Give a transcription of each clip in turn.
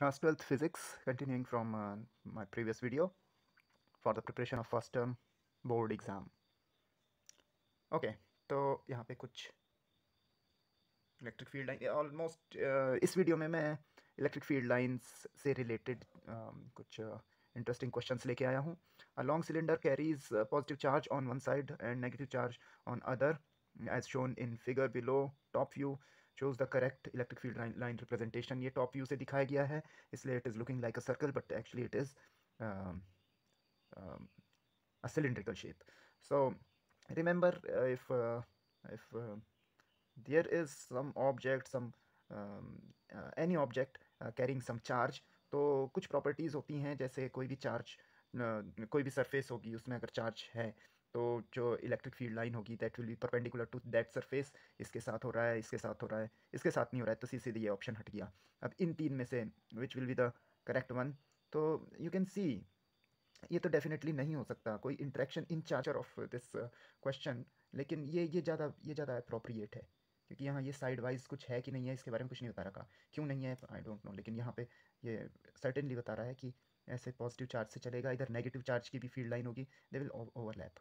class 12th physics continuing from uh, my previous video for the preparation of first term board exam okay तो यहाँ पे कुछ electric field line almost इस video में मैं electric field lines से related um, uh, कुछ interesting questions लेके आया हूँ a long cylinder carries positive charge on one side and negative charge on other as shown in figure below top view shows the correct electric field line, line representation ये top view से दिखाया गया है इसलिए it is looking like a circle but actually it is um, um, a cylindrical shape so remember uh, if uh, if uh, there is some object some um, uh, any object uh, carrying some charge तो कुछ properties होती हैं जैसे कोई भी uh, कोई भी surface होगी उसमें अगर charge है तो जो इलेक्ट्रिक फील्ड लाइन होगी that will be perpendicular to that surface इसके साथ हो रहा है इसके साथ हो रहा है इसके साथ नहीं हो रहा है तो सीधे ये ऑप्शन हट गया अब इन तीन में से which will be the correct one तो यू कैन सी ये तो डेफिनेटली नहीं हो सकता कोई interaction in charger of this question लेकिन ये ये ज़्यादा ये ज़्यादा अप्रोप्रिएट है क्योंकि यहाँ ये साइड वाइज कुछ है कि नहीं है इसके बारे में कुछ नहीं बता रखा क्यों नहीं है आई डोंट नो लेकिन यहाँ पे ये सर्टेनली बता रहा है कि ऐसे पॉजिटिव चार्ज से चलेगा इधर नेगेटिव चार्ज की भी फील्ड लाइन होगी they will overlap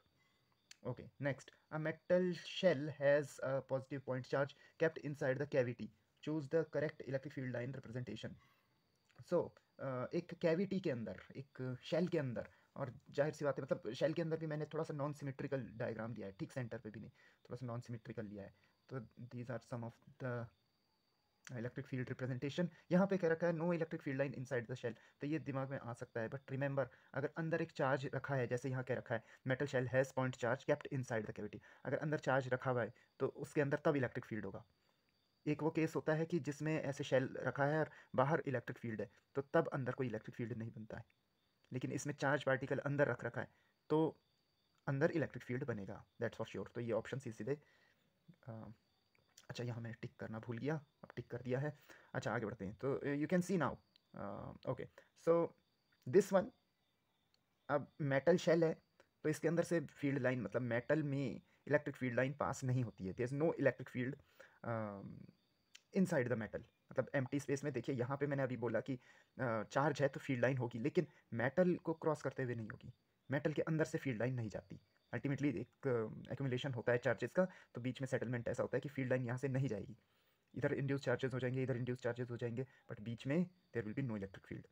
Okay, next, a metal shell has a positive point charge kept inside the cavity. Choose the correct electric field line representation. So so, uh, एक cavity के अंदर एक shell के अंदर और जाहिर सी बात है मतलब शेल के अंदर भी मैंने थोड़ा सा नॉन सिमेट्रिकल डायग्राम दिया है ठीक सेंटर पे भी नहीं थोड़ा सा नॉन सिमेट्रिकल लिया है तो these are some of the electric field representation यहाँ पे कह रखा है no electric field line inside the shell तो ये दिमाग में आ सकता है बट रिमेंबर अगर अंदर एक चार्ज रखा है जैसे यहाँ कह रखा है metal shell has point charge kept inside the cavity अगर अंदर चार्ज रखा हुआ है तो उसके अंदर तब इलेक्ट्रिक फील्ड होगा एक वो केस होता है कि जिसमें ऐसे शेल रखा है और बाहर इलेक्ट्रिक फील्ड है तो तब अंदर कोई इलेक्ट्रिक फील्ड नहीं बनता है लेकिन इसमें चार्ज पार्टिकल अंदर रख रखा है तो अंदर इलेक्ट्रिक फील्ड बनेगा दैट्स फॉर श्योर तो ये ऑप्शन सी सीधे अच्छा यहाँ मैं टिक करना भूल गया अब टिक कर दिया है अच्छा आगे बढ़ते हैं तो you can see now okay so this one अब मेटल शेल है तो इसके अंदर से फील्ड लाइन मतलब मेटल में इलेक्ट्रिक फील्ड लाइन पास नहीं होती है there is no electric field inside the metal मतलब एम स्पेस में देखिए यहाँ पे मैंने अभी बोला कि चार्ज है तो फील्ड लाइन होगी लेकिन मेटल को क्रॉस करते हुए नहीं होगी मेटल के अंदर से फील्ड लाइन नहीं जाती अल्टीमेटली एक एक्यूमुलेशन uh, होता है चार्जेस का तो बीच में सेटलमेंट ऐसा होता है कि फील्ड लाइन यहाँ से नहीं जाएगी इधर इंड्यूस चार्जेस हो जाएंगे इधर इंड्यूस चार्जेस हो जाएंगे बट बीच में there will be no electric field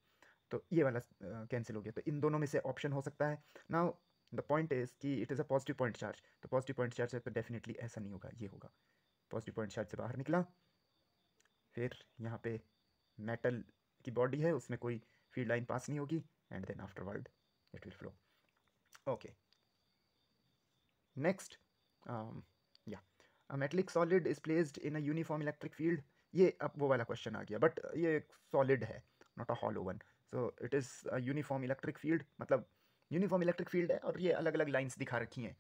तो ये वाला कैंसिल uh, हो गया तो इन दोनों में से ऑप्शन हो सकता है ना द पॉइंट इज कि it is a positive point charge तो पॉजिटिव पॉइंट चार्ज पर डेफिनेटली ऐसा नहीं होगा ये होगा पॉजिटिव पॉइंट चार्ज से बाहर निकला फिर यहाँ पे मेटल की बॉडी है उसमें कोई फील्ड लाइन पास नहीं होगी and then afterwards it will flow okay next या metallic solid is placed in a uniform electric field ये अब वो वाला क्वेश्चन आ गया बट ये एक सॉलिड है not a hollow one so it is a uniform electric field मतलब यूनिफॉर्म इलेक्ट्रिक फील्ड है और ये अलग अलग लाइन्स दिखा रखी हैं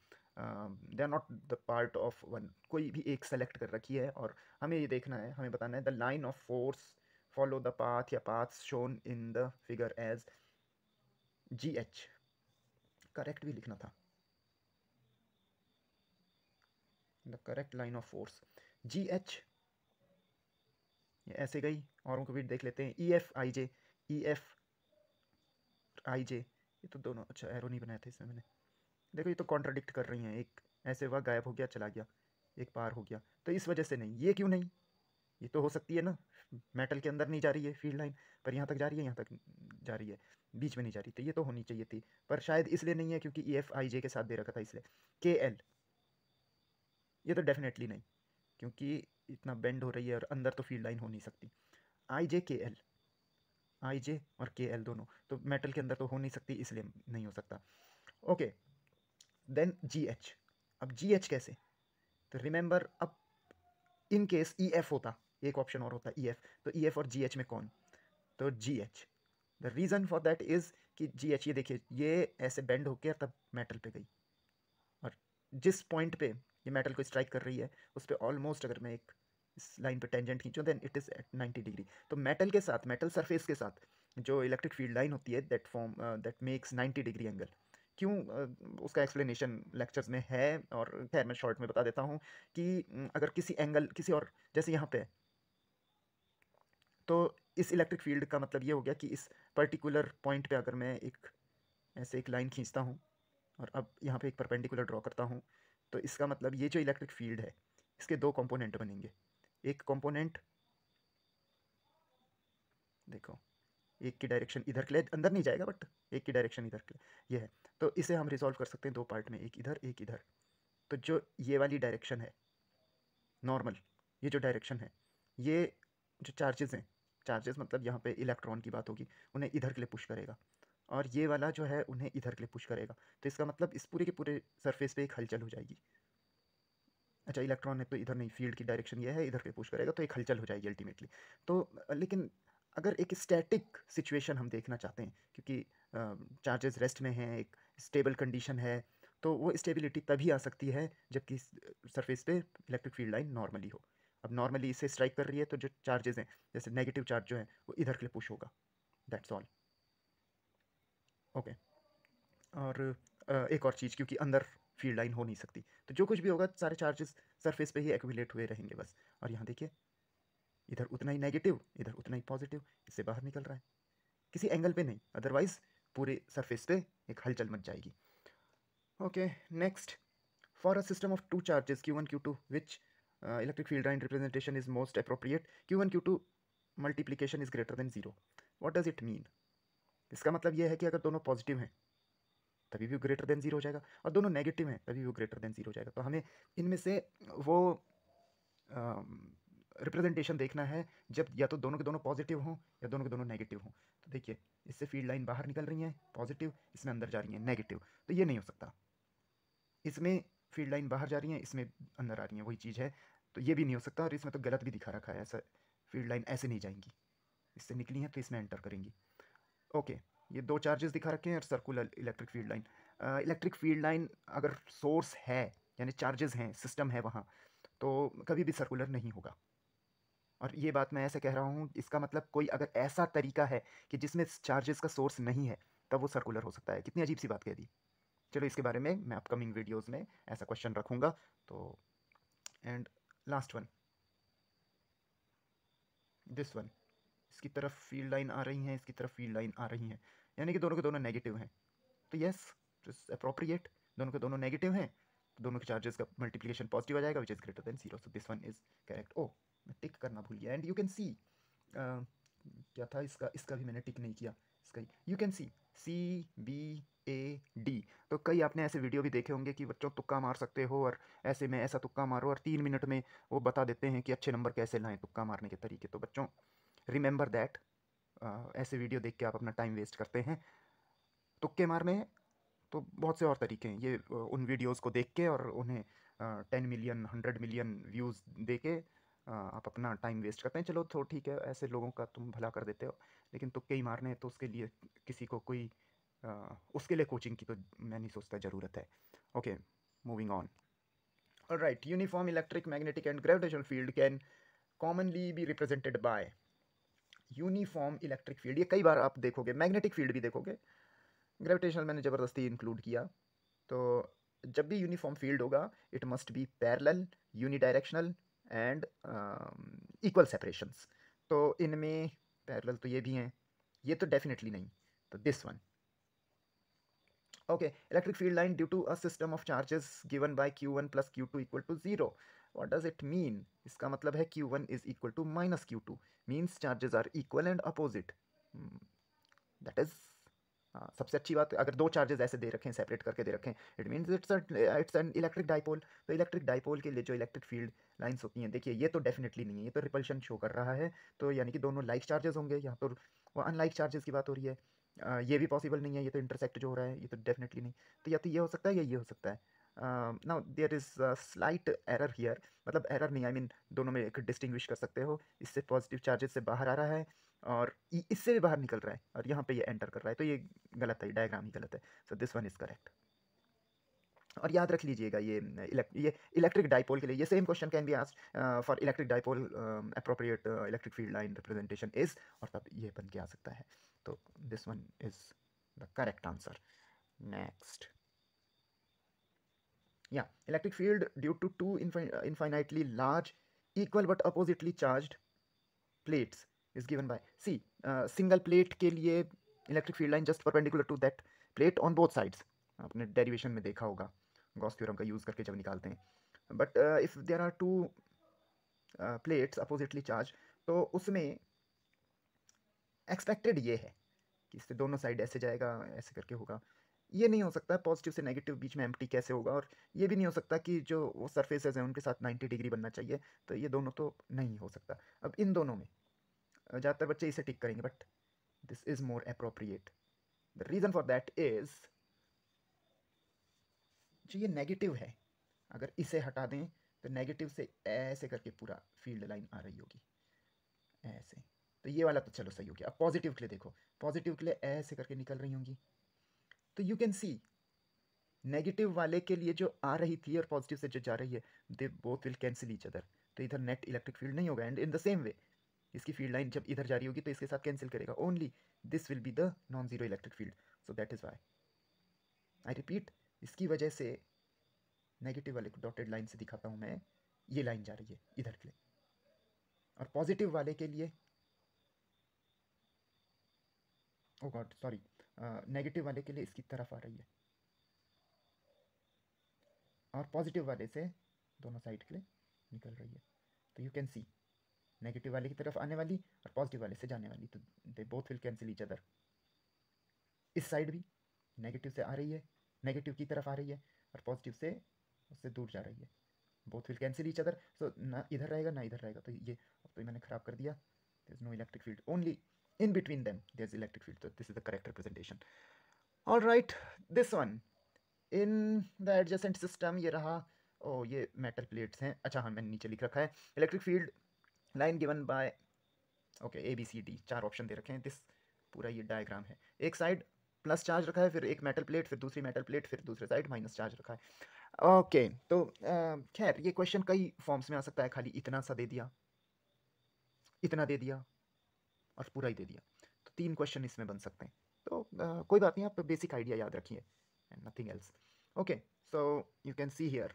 they are not the part of one कोई भी एक सेलेक्ट कर रखी है और हमें ये देखना है हमें बताना है the line of force follow the path या path shown in the figure as G H correct भी लिखना था the correct line of force G H ये ऐसे गई और उनको भी देख लेते हैं E F I J E F I जे ये तो दोनों अच्छा एरो नहीं बनाए थे इसमें मैंने देखो ये तो कॉन्ट्राडिक्ट कर रही हैं एक ऐसे हुआ गायब हो गया चला गया एक पार हो गया तो इस वजह से नहीं ये क्यों नहीं ये तो हो सकती है ना मेटल के अंदर नहीं जा रही है फील्ड लाइन पर यहाँ तक जा रही है यहाँ तक जा रही है बीच में नहीं जा रही तो ये तो होनी चाहिए थी पर शायद इसलिए नहीं है क्योंकि ई एफ आई जे के साथ दे रखा था इसलिए के एल ये तो डेफिनेटली नहीं क्योंकि इतना बेंड हो रही है और अंदर तो फील्ड लाइन हो नहीं सकती आई जे के एल आई जे और के एल दोनों तो मेटल के अंदर तो हो नहीं सकती इसलिए नहीं हो सकता ओके देन जी एच अब जी एच कैसे तो रिमेंबर अब इन केस ई एफ होता एक ऑप्शन और होता ई e एफ तो ई e एफ और जी एच में कौन तो G H the reason for that is कि जी एच ये देखिए ये ऐसे बेंड होकर तब मेटल पे गई और जिस पॉइंट पे ये मेटल को स्ट्राइक कर रही है उस पर ऑलमोस्ट अगर मैं एक इस लाइन पर टेंजेंट खींचूँ then it is at ninety degree तो मेटल के साथ मेटल सरफेस के साथ जो इलेक्ट्रिक फील्ड लाइन होती है that form that makes ninety degree angle क्यों uh, उसका एक्सप्लेनेशन लेक्चर्स में है और खैर मैं शॉर्ट में बता देता हूँ कि mm, अगर किसी एंगल किसी और जैसे यहाँ पे तो इस इलेक्ट्रिक फील्ड का मतलब ये हो गया कि इस पर्टिकुलर पॉइंट पे अगर मैं एक ऐसे एक लाइन खींचता हूँ और अब यहाँ पे एक परपेंडिकुलर ड्रॉ करता हूँ तो इसका मतलब ये जो इलेक्ट्रिक फील्ड है इसके दो कंपोनेंट बनेंगे एक कंपोनेंट देखो एक की डायरेक्शन इधर के लिए अंदर नहीं जाएगा बट एक की डायरेक्शन इधर के लिए ये है तो इसे हम रिजॉल्व कर सकते हैं दो पार्ट में एक इधर एक इधर तो जो ये वाली डायरेक्शन है नॉर्मल ये जो डायरेक्शन है ये जो चार्जेस हैं चार्जेस मतलब यहाँ पे इलेक्ट्रॉन की बात होगी उन्हें इधर के लिए पुश करेगा और ये वाला जो है उन्हें इधर के लिए पुश करेगा तो इसका मतलब इस पूरे के पूरे सरफेस पे एक हलचल हो जाएगी अच्छा इलेक्ट्रॉन है तो इधर नहीं फील्ड की डायरेक्शन ये है इधर के पुश करेगा तो एक हलचल हो जाएगी अल्टीमेटली तो लेकिन अगर एक स्टैटिक सिचुएशन हम देखना चाहते हैं क्योंकि चार्जेस रेस्ट में हैं एक स्टेबल कंडीशन है तो वो स्टेबिलिटी तभी आ सकती है जबकि सरफेस पे इलेक्ट्रिक फील्ड लाइन नॉर्मली हो अब नॉर्मली इसे स्ट्राइक कर रही है तो जो चार्जेस हैं जैसे नेगेटिव चार्ज जो है वो इधर के लिए पुश होगा दैट्स ऑल ओके और एक और चीज़ क्योंकि अंदर फील्ड लाइन हो नहीं सकती तो जो कुछ भी होगा सारे चार्जेस सरफेस पे ही एक्विलेट हुए रहेंगे बस और यहाँ देखिए इधर उतना ही नेगेटिव इधर उतना ही पॉजिटिव इससे बाहर निकल रहा है किसी एंगल पे नहीं अदरवाइज़ पूरे सरफेस पे एक हलचल मच जाएगी okay next for a system of two charges q one q two which electric field line representation is most appropriate q one q two multiplication is greater than zero what does it mean इसका मतलब ये है कि अगर दोनों positive हैं तभी भी वो ग्रेटर देन जीरो हो जाएगा और दोनों नेगेटिव हैं तभी वो ग्रेटर देन जीरो हो जाएगा तो हमें इनमें से वो रिप्रेजेंटेशन देखना है जब या तो दोनों के दोनों पॉजिटिव हों या दोनों के दोनों नेगेटिव हों तो देखिए इससे फील्ड लाइन बाहर निकल रही है पॉजिटिव इसमें अंदर जा रही है नेगेटिव तो ये नहीं हो सकता इसमें फील्ड लाइन बाहर जा रही है इसमें अंदर आ रही है वही चीज़ है तो ये भी नहीं हो सकता और इसमें तो गलत भी दिखा रखा है ऐसा फील्ड लाइन ऐसे नहीं जाएंगी इससे निकली हैं तो इसमें एंटर करेंगी ओके ये दो चार्जेस दिखा रखे हैं और circular electric field line electric field line अगर सोर्स है यानी चार्जेस हैं सिस्टम है वहाँ तो कभी भी सर्कुलर नहीं होगा और ये बात मैं ऐसे कह रहा हूँ इसका मतलब कोई अगर ऐसा तरीका है कि जिसमें चार्जेस का सोर्स नहीं है तब वो सर्कुलर हो सकता है कितनी अजीब सी बात कह दी चलो इसके बारे में मैं अपकमिंग वीडियोज़ में ऐसा क्वेश्चन रखूँगा तो and last one this one इसकी तरफ फील्ड लाइन आ रही हैं इसकी तरफ फील्ड लाइन आ रही हैं यानी कि दोनों के दोनों नेगेटिव हैं तो येस अप्रोप्रिएट दोनों के दोनों नेगेटिव हैं तो दोनों के चार्जेस का मल्टीप्लीकेशन पॉजिटिव आ जाएगा which is greater than zero so this one is correct ओ मैं टिक करना भूल गया एंड यू कैन सी क्या था इसका इसका भी मैंने टिक नहीं किया इसका you can see C B A D तो कई आपने ऐसे वीडियो भी देखे होंगे कि बच्चों तुक्का मार सकते हो और ऐसे में ऐसा तुक्का मारो और तीन मिनट में वो बता देते हैं कि अच्छे नंबर कैसे लाएं तुक्का मारने के तरीके तो बच्चों रिमेंबर दैट uh, ऐसे वीडियो देख के आप अपना टाइम वेस्ट करते हैं तुक्के मारने हैं तो बहुत से और तरीके हैं ये uh, उन वीडियोस को देख के और उन्हें ten million hundred million views दे के uh, आप अपना टाइम वेस्ट करते हैं चलो तो ठीक है ऐसे लोगों का तुम भला कर देते हो लेकिन तुक्के ही मारने तो उसके लिए किसी को कोई उसके लिए कोचिंग की तो मैं नहीं सोचता ज़रूरत है ओके मूविंग ऑन और right uniform electric magnetic and gravitation field can commonly be represented by uniform electric field ये कई बार आप देखोगे मैग्नेटिक फील्ड भी देखोगे ग्रेविटेशनल मैंने ज़बरदस्ती इंक्लूड किया तो जब भी यूनिफॉर्म फील्ड होगा it must be parallel unidirectional and equal separations तो इनमें पैरेलल तो ये भी हैं ये तो डेफिनेटली नहीं तो this one field line due to a system of charges given by q one plus q two equal to zero what does it mean इसका मतलब है q one is equal to minus q two means charges are equal and opposite that is सबसे अच्छी बात अगर दो charges ऐसे दे रखें सेपरेट करके दे रखें it means it's it's an electric dipole तो इलेक्ट्रिक डाइपोल के लिए जो इलेक्ट्रिक फील्ड लाइंस होती हैं देखिए ये तो डेफिनेटली नहीं है ये तो रिपल्शन शो कर रहा है तो यानी कि दोनों लाइक चार्जेस होंगे यहाँ पर वो अनलाइक चार्जेस की बात हो रही है आ, ये भी पॉसिबल नहीं है ये तो इंटरसेक्ट जो हो रहा है ये तो डेफिनेटली नहीं तो या तो ये हो सकता है या ये हो सकता है now there is slight error here मतलब एरर नहीं आई I मीन mean, दोनों में एक डिस्टिंग्विश कर सकते हो इससे पॉजिटिव चार्जेस से बाहर आ रहा है और इससे भी बाहर निकल रहा है और यहाँ पे ये एंटर कर रहा है तो ये गलत है डायग्राम ही गलत है so this one is correct और याद रख लीजिएगा ये ये इलेक्ट्रिक डाइपोल के लिए ये same question can be asked for electric dipole appropriate electric field line representation is और तब ये बन के आ सकता है तो this one is the correct answer next yeah electric field due to two infin infinitely large equal but oppositely charged plates is given by see uh, single plate के लिए electric field line just perpendicular to that plate on both sides आपने derivation में देखा होगा Gauss theorem का use करके जब निकालते हैं but if there are two plates oppositely charge तो उसमें एक्सपेक्टेड ये है कि इससे दोनों साइड ऐसे जाएगा ऐसे करके होगा ये नहीं हो सकता पॉजिटिव से नेगेटिव बीच में एम कैसे होगा और ये भी नहीं हो सकता कि जो वो सरफेसेज हैं उनके साथ 90 डिग्री बनना चाहिए तो ये दोनों तो नहीं हो सकता अब इन दोनों में ज़्यादातर बच्चे इसे टिक करेंगे but this is more appropriate the reason for that is जो ये नेगेटिव है अगर इसे हटा दें तो नेगेटिव से ऐसे करके पूरा फील्ड लाइन आ रही होगी ऐसे तो ये वाला तो चलो सही हो गया अब पॉजिटिव के लिए देखो पॉजिटिव के लिए ऐसे करके निकल रही होंगी तो यू कैन सी नेगेटिव वाले के लिए जो आ रही थी और पॉजिटिव से जो जा रही है they both will cancel each other तो इधर नेट इलेक्ट्रिक फील्ड नहीं होगा and in the same way इसकी फील्ड लाइन जब इधर जा रही होगी तो इसके साथ कैंसिल करेगा only this will be the non zero electric field so that is why I repeat इसकी वजह से नेगेटिव वाले को डॉटेड लाइन से दिखाता हूँ मैं ये लाइन जा रही है इधर के लिए और पॉजिटिव वाले के लिए ओ गॉड सॉरी नेगेटिव वाले के लिए इसकी तरफ आ रही है और पॉजिटिव वाले से दोनों साइड के लिए निकल रही है तो यू कैन सी नेगेटिव वाले की तरफ आने वाली और पॉजिटिव वाले से जाने वाली तो they both will cancel each other इस साइड भी नेगेटिव से आ रही है नेगेटिव की तरफ आ रही है और पॉजिटिव से उससे दूर जा रही है both will cancel each other so ना इधर रहेगा ना इधर रहेगा तो ये अब तो मैंने ख़राब कर दिया is no electric field only in between them there's electric field so this is the correct representation all right this one in the adjacent system ये रहा ओ oh, ये मेटल प्लेट्स हैं अच्छा हाँ मैंने नीचे लिख रखा है electric field line given by okay A B C D चार ऑप्शन दे रखे हैं दिस पूरा ये डायग्राम है एक साइड प्लस चार्ज रखा है फिर एक मेटल प्लेट फिर दूसरी मेटल प्लेट फिर दूसरे साइड माइनस चार्ज रखा है ओके तो खैर ये क्वेश्चन कई फॉर्म्स में आ सकता है खाली इतना सा दे दिया इतना दे दिया और पूरा ही दे दिया तो तीन क्वेश्चन इसमें बन सकते हैं तो आ, कोई बात नहीं आप बेसिक आइडिया याद रखिए and nothing else okay so you can see here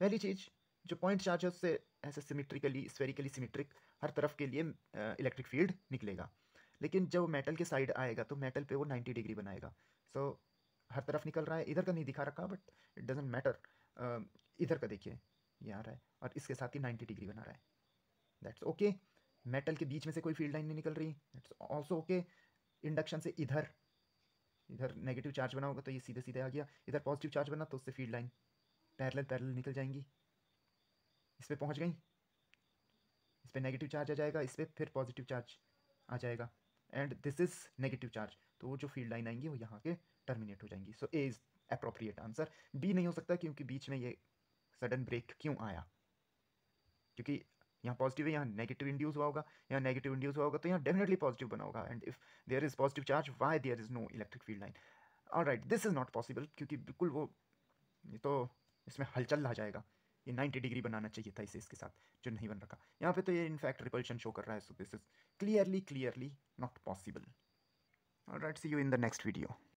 पहली चीज़ जो पॉइंट चार्ज है उससे ऐसे सिमेट्रिकली स्फेरिकली सिमेट्रिक हर तरफ के लिए इलेक्ट्रिक फील्ड निकलेगा लेकिन जब मेटल के साइड आएगा तो मेटल पे वो 90 डिग्री बनाएगा सो so, हर तरफ निकल रहा है इधर का नहीं दिखा रखा बट इट डजेंट मैटर इधर का देखिए ये आ रहा है और इसके साथ ही 90 डिग्री बना रहा है दैट्स ओके मेटल के बीच में से कोई फील्ड लाइन नहीं निकल रही दैट्स ऑल्सो ओके इंडक्शन से इधर इधर नेगेटिव चार्ज बना होगा तो ये सीधे सीधे आ गया इधर पॉजिटिव चार्ज बना तो उससे फील्ड लाइन पैरेलल पैरेलल निकल जाएंगी इस पर पहुँच गई इस पर नेगेटिव चार्ज आ जाएगा इस पर फिर पॉजिटिव चार्ज आ जाएगा and this is negative charge तो वो जो फील्ड लाइन आएंगी वो यहाँ के टर्मिनेट हो जाएंगी so A is appropriate answer B नहीं हो सकता क्योंकि बीच में ये सडन ब्रेक क्यों आया क्योंकि यहाँ पॉजिटिव है यहाँ नेगेटिव इंड्यूस हुआ होगा यहाँ नेगेटिव इंड्यूस हुआ होगा तो यहाँ डेफिनेटली पॉजिटिव बना होगा and if there is positive charge why there is no electric field line और right this is not possible क्योंकि बिल्कुल वो ये तो इसमें हलचल आ जाएगा ये 90 डिग्री बनाना चाहिए था इसे इसके साथ जो नहीं बन रखा यहाँ पे तो ये इनफैक्ट रिपल्शन शो कर रहा है so this is clearly clearly not possible right see you in the next video